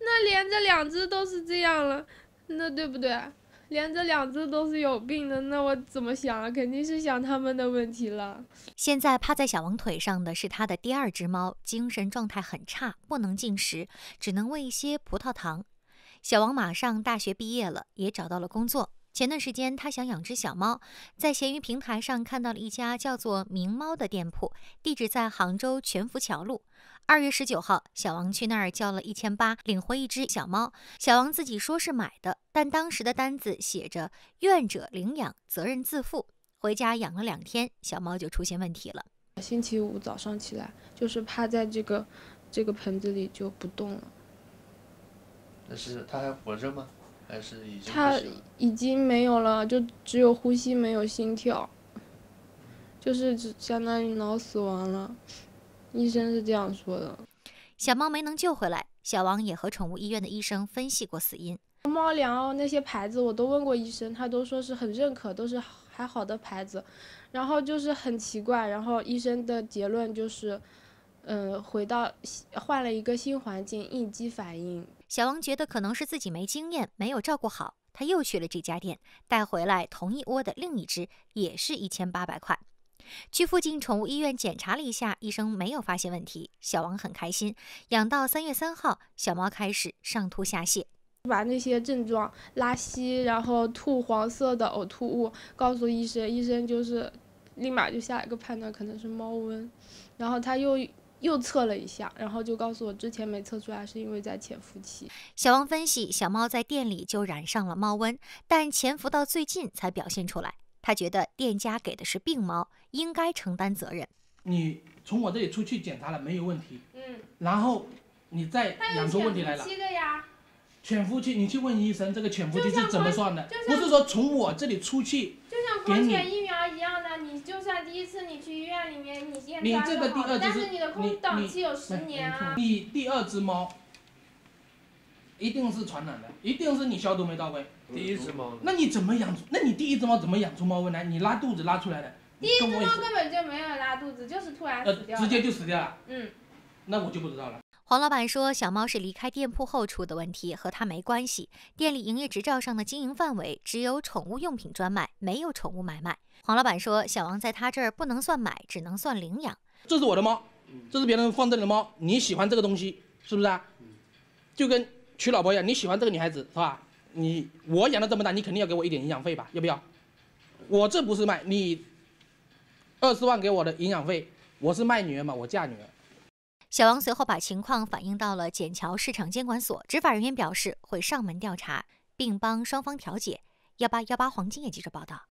那连着两只都是这样了，那对不对？连着两只都是有病的，那我怎么想啊？肯定是想他们的问题了。现在趴在小王腿上的是他的第二只猫，精神状态很差，不能进食，只能喂一些葡萄糖。小王马上大学毕业了，也找到了工作。前段时间，他想养只小猫，在闲鱼平台上看到了一家叫做“名猫”的店铺，地址在杭州全福桥路。二月十九号，小王去那儿交了一千八，领回一只小猫。小王自己说是买的，但当时的单子写着“愿者领养，责任自负”。回家养了两天，小猫就出现问题了。星期五早上起来，就是趴在这个这个盆子里就不动了。那是它还活着吗？他已经没有了，就只有呼吸，没有心跳，就是只相当于脑死亡了。医生是这样说的。小猫没能救回来，小王也和宠物医院的医生分析过死因。猫粮那些牌子我都问过医生，他都说是很认可，都是还好的牌子。然后就是很奇怪，然后医生的结论就是，嗯，回到换了一个新环境，应激反应。小王觉得可能是自己没经验，没有照顾好，他又去了这家店，带回来同一窝的另一只，也是一千八百块。去附近宠物医院检查了一下，医生没有发现问题，小王很开心。养到三月三号，小猫开始上吐下泻，把那些症状、拉稀，然后吐黄色的呕吐物告诉医生，医生就是，立马就下一个判断，可能是猫瘟，然后他又。又测了一下，然后就告诉我之前没测出来是因为在潜伏期。小王分析，小猫在店里就染上了猫瘟，但潜伏到最近才表现出来。他觉得店家给的是病猫，应该承担责任。你从我这里出去检查了没有问题？嗯。然后你再养出问题来了。潜伏期呀。潜伏期，你去问医生，这个潜伏期是怎么算的？不是说从我这里出去就像给你。就算第一次你去医院里面，你也这个了猫，但是你的空档期有十年啊！你第二只猫一定是传染的，一定是你消毒没到位。第一只猫，那你怎么养？那你第一只猫怎么养出猫瘟来？你拉肚子拉出来的？第一只猫根本就没有拉肚子，就是突然死掉，直接就死掉了。嗯，那我就不知道了。黄老板说：“小猫是离开店铺后出的问题，和他没关系。店里营业执照上的经营范围只有宠物用品专卖，没有宠物买卖。”黄老板说：“小王在他这儿不能算买，只能算领养。这是我的猫，这是别人放这里的猫。你喜欢这个东西是不是啊？就跟娶老婆一样，你喜欢这个女孩子是吧？你我养了这么大，你肯定要给我一点营养费吧？要不要？我这不是卖你。二十万给我的营养费，我是卖女儿嘛，我嫁女儿。”小王随后把情况反映到了笕桥市场监管所，执法人员表示会上门调查，并帮双方调解。幺八幺八黄金也记者报道。